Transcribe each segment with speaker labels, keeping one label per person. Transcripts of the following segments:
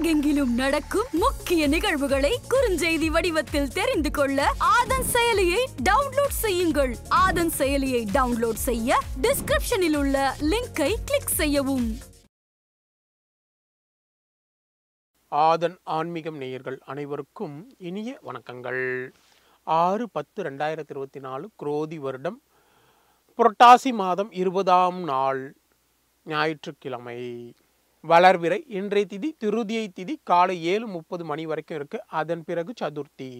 Speaker 1: உலகெங்கிலும் நடக்கும் முக்கிய நிகழ்வுகளை குறுஞ்செய்தி வடிவத்தில் தெரிந்து கொள்ள ஆதன் செயலியை டவுன்லோட் செய்யுங்கள் ஆதன் செயலியை டவுன்லோட் செய்ய டிஸ்கிரிப்ஷனில் உள்ள லிங்கை கிளிக் செய்யவும் ஆதன் ஆன்மீகம் நேயர்கள் அனைவருக்கும் இனிய வணக்கங்கள் ஆறு பத்து ரெண்டாயிரத்தி இருபத்தி நாலு குரோதி வருடம் புரட்டாசி மாதம் இருபதாம் நாள் ஞாயிற்றுக்கிழமை வளர்விரை இன்றைய திதி திருதியை திதி காலை ஏழு முப்பது மணி வரைக்கும் இருக்கு அதன் பிறகு சதுர்த்தி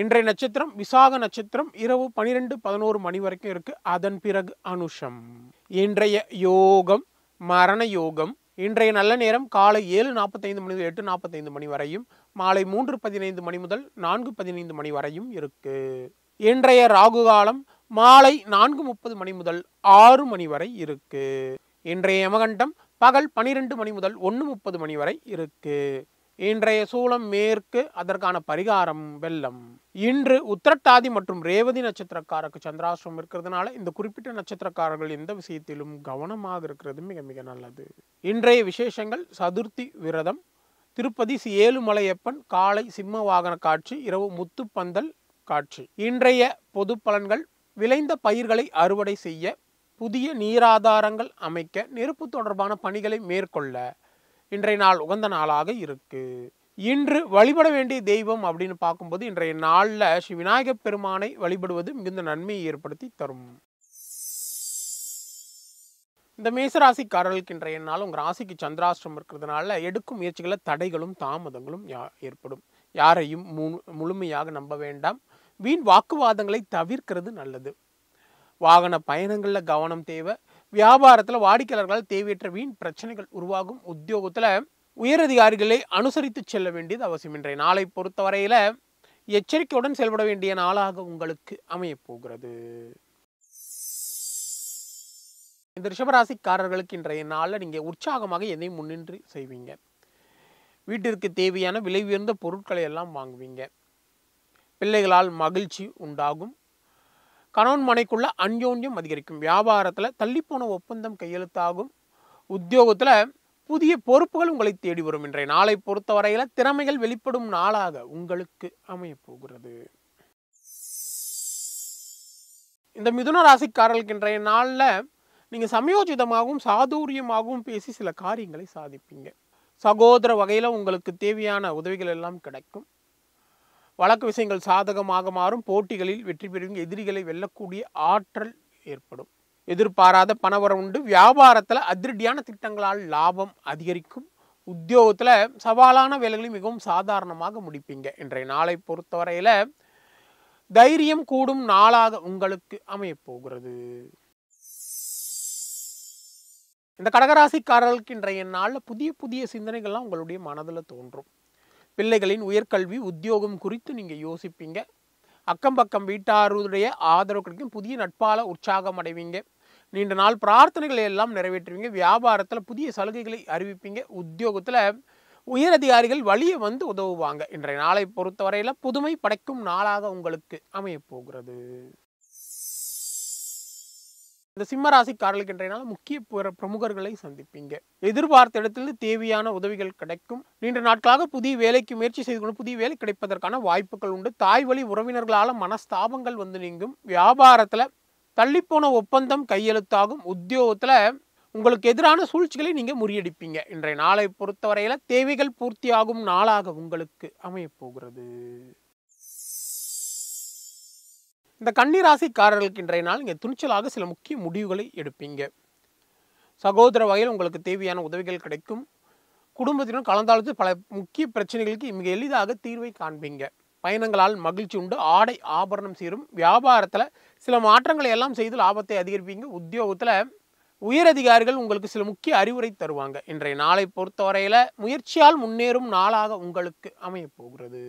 Speaker 1: இன்றைய நட்சத்திரம் விசாக நட்சத்திரம் இரவு பனிரெண்டு பதினோரு மணி வரைக்கும் இருக்கு அதன் பிறகு அனுஷம் இன்றைய யோகம் மரண யோகம் இன்றைய நல்ல நேரம் காலை ஏழு நாற்பத்தைந்து மணி எட்டு நாற்பத்தைந்து மணி வரையும் மாலை மூன்று பதினைந்து மணி முதல் நான்கு பதினைந்து மணி வரையும் இருக்கு இன்றைய ராகு காலம் மாலை நான்கு முப்பது மணி முதல் ஆறு மணி வரை இருக்கு இன்றைய யமகண்டம் பகல் பனிரெண்டு மணி முதல் ஒன்று முப்பது மணி வரை இருக்கு இன்றைய சூளம் மேற்கு அதற்கான பரிகாரம் வெள்ளம் இன்று உத்திரட்டாதி மற்றும் ரேவதி நட்சத்திரக்காரருக்கு சந்திராசிரம் இருக்கிறதுனால இந்த குறிப்பிட்ட நட்சத்திரக்காரர்கள் எந்த விஷயத்திலும் கவனமாக இருக்கிறது மிக மிக நல்லது இன்றைய விசேஷங்கள் சதுர்த்தி விரதம் திருப்பதி ஏழுமலையப்பன் காலை சிம்ம வாகன காட்சி இரவு முத்துப்பந்தல் காட்சி இன்றைய பொது பலன்கள் விளைந்த பயிர்களை அறுவடை செய்ய புதிய நீராதாரங்கள் அமைக்க நெருப்பு தொடர்பான பணிகளை மேற்கொள்ள இன்றைய நாள் உகந்த நாளாக இருக்குது இன்று வழிபட வேண்டிய தெய்வம் அப்படின்னு பார்க்கும்போது இன்றைய நாளில் ஸ்ரீ விநாயகப் பெருமானை வழிபடுவது மிகுந்த நன்மையை ஏற்படுத்தி தரும் இந்த மேசராசிக்காரர்களுக்கு இன்றைய நாள் உங்கள் ராசிக்கு சந்திராஷ்டிரம் இருக்கிறதுனால எடுக்கும் முயற்சிகளில் தடைகளும் தாமதங்களும் ஏற்படும் யாரையும் முழுமையாக நம்ப வேண்டாம் வீண் வாக்குவாதங்களை தவிர்க்கிறது நல்லது வாகன பயணங்களில் கவனம் தேவை வியாபாரத்தில் வாடிக்கையாளர்களால் தேவையற்ற வீண் பிரச்சனைகள் உருவாகும் உத்தியோகத்தில் உயரதிகாரிகளை அனுசரித்து செல்ல வேண்டியது அவசியம் இன்றைய நாளை பொறுத்தவரையில் எச்சரிக்கையுடன் செயல்பட வேண்டிய நாளாக உங்களுக்கு அமையப்போகிறது இந்த ரிஷபராசிக்காரர்களுக்கு இன்றைய நாளில் நீங்கள் உற்சாகமாக எதையும் முன்னின்று செய்வீங்க வீட்டிற்கு தேவையான விலை உயர்ந்த பொருட்களை எல்லாம் வாங்குவீங்க பிள்ளைகளால் மகிழ்ச்சி உண்டாகும் கணவன் மனைக்குள்ள அன்யோன்யம் அதிகரிக்கும் வியாபாரத்தில் தள்ளிப்போன ஒப்பந்தம் கையெழுத்தாகும் உத்தியோகத்தில் புதிய பொறுப்புகள் உங்களை தேடி வரும் இன்றைய நாளை பொறுத்தவரையில் திறமைகள் வெளிப்படும் நாளாக உங்களுக்கு அமையப்போகிறது இந்த மிதுன ராசிக்காரர்களுக்கு இன்றைய நாளில் நீங்கள் சமயோஜிதமாகவும் சாதுரியமாகவும் பேசி சில காரியங்களை சாதிப்பீங்க சகோதர வகையில் உங்களுக்கு தேவையான உதவிகள் எல்லாம் கிடைக்கும் வழக்கு விஷயங்கள் சாதகமாக மாறும் போட்டிகளில் வெற்றி பெறும் எதிரிகளை வெல்லக்கூடிய ஆற்றல் ஏற்படும் எதிர்பாராத பணவரம் உண்டு வியாபாரத்தில் அதிரடியான திட்டங்களால் லாபம் அதிகரிக்கும் உத்தியோகத்தில் சவாலான வேலைகளையும் மிகவும் சாதாரணமாக முடிப்பீங்க இன்றைய நாளை பொறுத்தவரையில் தைரியம் கூடும் நாளாக உங்களுக்கு அமையப்போகிறது இந்த கடகராசிக்காரர்களுக்கு இன்றைய நாளில் புதிய புதிய சிந்தனைகள்லாம் உங்களுடைய மனதில் தோன்றும் பிள்ளைகளின் உயர்கல்வி உத்தியோகம் குறித்து நீங்கள் யோசிப்பீங்க அக்கம் பக்கம் வீட்டாருடைய ஆதரவு கிடைக்கும் புதிய நட்பால் உற்சாகம் அடைவீங்க நீண்ட நாள் பிரார்த்தனைகளை எல்லாம் நிறைவேற்றுவீங்க வியாபாரத்தில் புதிய சலுகைகளை அறிவிப்பீங்க உத்தியோகத்தில் உயரதிகாரிகள் வழியை வந்து உதவுவாங்க இன்றைய நாளை பொறுத்தவரையில் புதுமை படைக்கும் நாளாக உங்களுக்கு அமையப்போகிறது இந்த சிம்மராசி இன்றைய நாள் முக்கிய பிரமுகர்களை சந்திப்பீங்க எதிர்பார்த்த இடத்துல தேவையான உதவிகள் கிடைக்கும் நீண்ட நாட்களாக புதிய வேலைக்கு முயற்சி செய்து கொண்டு புதிய வேலை கிடைப்பதற்கான வாய்ப்புகள் உண்டு தாய் வழி உறவினர்களால் மனஸ்தாபங்கள் வந்து நீங்கும் வியாபாரத்தில் தள்ளிப்போன ஒப்பந்தம் கையெழுத்தாகும் உத்தியோகத்தில் உங்களுக்கு எதிரான சூழ்ச்சிகளை நீங்கள் முறியடிப்பீங்க இன்றைய நாளை பொறுத்தவரையில் தேவைகள் பூர்த்தியாகும் நாளாக உங்களுக்கு அமையப்போகிறது இந்த கன்னிராசிக்காரர்களுக்கு இன்றைய நாள் இங்கே துணிச்சலாக சில முக்கிய முடிவுகளை எடுப்பீங்க சகோதர வகையில் உங்களுக்கு தேவையான உதவிகள் கிடைக்கும் குடும்பத்தினர் கலந்தாலோசித்து பல முக்கிய பிரச்சனைகளுக்கு மிக எளிதாக தீர்வை காண்பீங்க பயணங்களால் மகிழ்ச்சி உண்டு ஆடை ஆபரணம் சீரும் வியாபாரத்தில் சில மாற்றங்களை எல்லாம் செய்து லாபத்தை அதிகரிப்பீங்க உத்தியோகத்தில் உயரதிகாரிகள் உங்களுக்கு சில முக்கிய அறிவுரை தருவாங்க இன்றைய நாளை பொறுத்தவரையில் முயற்சியால் முன்னேறும் நாளாக உங்களுக்கு அமையப்போகிறது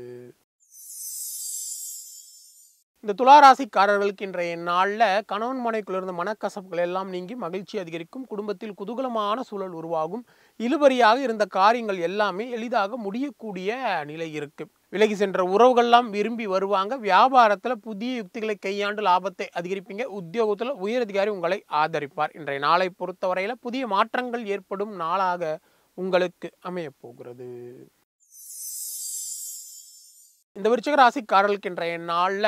Speaker 1: இந்த துளாராசிக்காரர்களுக்கு இன்றைய நாளில் கணவன் மனைக்குள்ள இருந்த மனக்கசப்புகள் எல்லாம் நீங்கி மகிழ்ச்சி அதிகரிக்கும் குடும்பத்தில் குதூகலமான சூழல் உருவாகும் இழுபறியாக இருந்த காரியங்கள் எல்லாமே எளிதாக முடியக்கூடிய நிலை இருக்கு விலகி சென்ற உறவுகள்லாம் விரும்பி வருவாங்க வியாபாரத்தில் புதிய யுக்திகளை கையாண்டு லாபத்தை அதிகரிப்பீங்க உத்தியோகத்தில் உயரதிகாரி உங்களை ஆதரிப்பார் இன்றைய நாளை பொறுத்தவரையில் புதிய மாற்றங்கள் ஏற்படும் நாளாக உங்களுக்கு அமையப்போகிறது இந்த விருச்சக ராசிக்காரர்களுக்கு இன்றைய நாளில்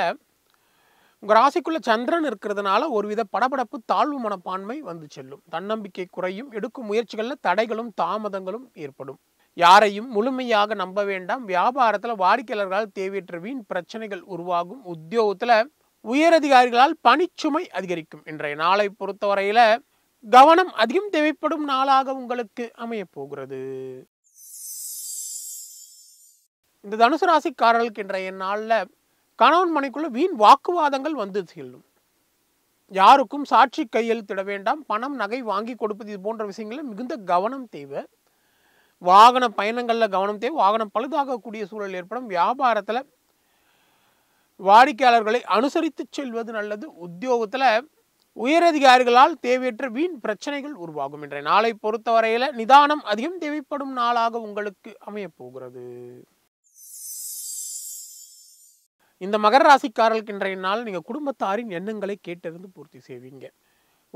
Speaker 1: உங்கள் ராசிக்குள்ளே சந்திரன் இருக்கிறதுனால ஒருவித படபடப்பு தாழ்வு மனப்பான்மை வந்து செல்லும் தன்னம்பிக்கை குறையும் எடுக்கும் முயற்சிகளில் தடைகளும் தாமதங்களும் ஏற்படும் யாரையும் முழுமையாக நம்ப வேண்டாம் வியாபாரத்தில் வாடிக்கையாளர்களால் தேவையற்ற வீண் பிரச்சனைகள் உருவாகும் உத்தியோகத்தில் உயரதிகாரிகளால் பணிச்சுமை அதிகரிக்கும் இன்றைய நாளை பொறுத்தவரையில் கவனம் அதிகம் தேவைப்படும் நாளாக உங்களுக்கு அமையப் போகிறது இந்த தனுசு ராசிக்காரர்களுக்கு இன்றைய நாளில் கணவன் மனைக்குள்ள வீண் வாக்குவாதங்கள் வந்து செல்லும் யாருக்கும் சாட்சி கையெழுத்திட வேண்டாம் பணம் நகை வாங்கி கொடுப்பது இது போன்ற விஷயங்களில் மிகுந்த கவனம் தேவை வாகன பயணங்களில் கவனம் தேவை வாகனம் பழுதாகக்கூடிய சூழல் ஏற்படும் வியாபாரத்தில் வாடிக்கையாளர்களை அனுசரித்து செல்வது நல்லது உத்தியோகத்தில் உயரதிகாரிகளால் தேவையற்ற வீண் பிரச்சனைகள் உருவாகும் என்ற நாளை பொறுத்தவரையில் நிதானம் அதிகம் தேவைப்படும் நாளாக உங்களுக்கு அமையப்போகிறது இந்த மகர ராசிக்காரர்களுக்கு இன்றைய நாள் நீங்கள் குடும்பத்தாரின் எண்ணங்களை கேட்டிருந்து பூர்த்தி செய்வீங்க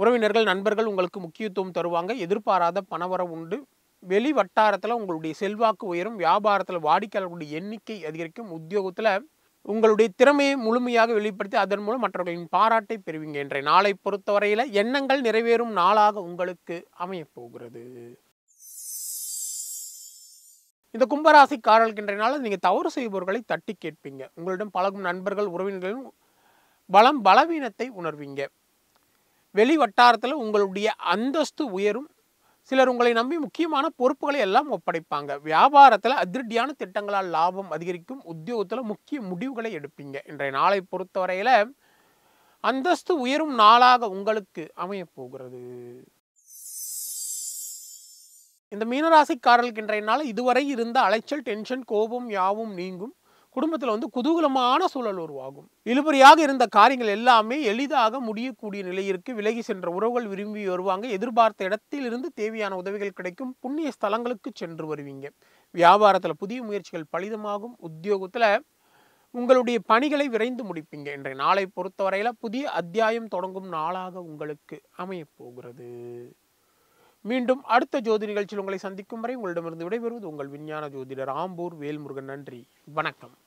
Speaker 1: உறவினர்கள் நண்பர்கள் உங்களுக்கு முக்கியத்துவம் தருவாங்க எதிர்பாராத பணவரம் உண்டு வெளி வட்டாரத்தில் உங்களுடைய செல்வாக்கு உயரும் வியாபாரத்தில் வாடிக்கையாளர்களுடைய எண்ணிக்கை அதிகரிக்கும் உத்தியோகத்தில் உங்களுடைய திறமையை முழுமையாக வெளிப்படுத்தி அதன் மூலம் மற்றவர்களின் பாராட்டை பெறுவீங்க என்ற நாளை பொறுத்தவரையில் எண்ணங்கள் நிறைவேறும் நாளாக உங்களுக்கு அமையப்போகிறது இந்த கும்பராசி காரல்கின்றனால நீங்கள் தவறு செய்பவர்களை தட்டி கேட்பீங்க உங்களிடம் பழகும் நண்பர்கள் உறவினர்களும் பலம் பலவீனத்தை உணர்வீங்க வெளி வட்டாரத்தில் உங்களுடைய அந்தஸ்து உயரும் சிலர் உங்களை நம்பி முக்கியமான பொறுப்புகளை எல்லாம் ஒப்படைப்பாங்க வியாபாரத்தில் அதிர்டியான திட்டங்களால் லாபம் அதிகரிக்கும் உத்தியோகத்தில் முக்கிய முடிவுகளை எடுப்பீங்க இன்றைய நாளை பொறுத்தவரையில் அந்தஸ்து உயரும் நாளாக உங்களுக்கு அமையப்போகிறது இந்த மீனராசிக்காரர்களுக்கு இன்றைய நாள் இதுவரை இருந்த அலைச்சல் டென்ஷன் கோபம் யாவும் நீங்கும் குடும்பத்தில் வந்து குதூகலமான சூழல் உருவாகும் இழுபறியாக இருந்த காரியங்கள் எல்லாமே எளிதாக முடியக்கூடிய நிலையிற்கு விலகி சென்ற உறவுகள் விரும்பி வருவாங்க எதிர்பார்த்த இடத்திலிருந்து தேவையான உதவிகள் கிடைக்கும் புண்ணிய ஸ்தலங்களுக்கு சென்று வருவீங்க வியாபாரத்தில் புதிய முயற்சிகள் பலிதமாகும் உத்தியோகத்தில் உங்களுடைய பணிகளை விரைந்து முடிப்பீங்க இன்றைய நாளை பொறுத்தவரையில் புதிய அத்தியாயம் தொடங்கும் நாளாக உங்களுக்கு அமையப்போகிறது மீண்டும் அடுத்த ஜோதி நிகழ்ச்சியில் உங்களை சந்திக்கும் வரை உங்களிடமிருந்து விடைபெறுவது உங்கள் விஞ்ஞான ஜோதிடர் ஆம்பூர் வேல்முருகன் நன்றி வணக்கம்